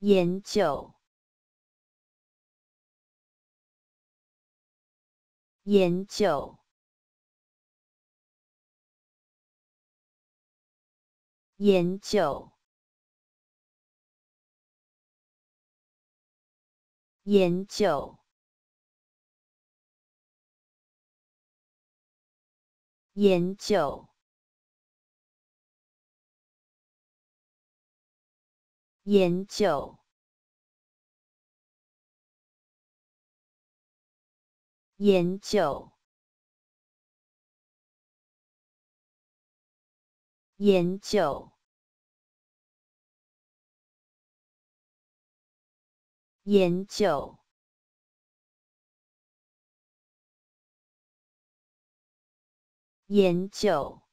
研究，研究，研究，研究，研究。研究，研究，研究，研究，研究。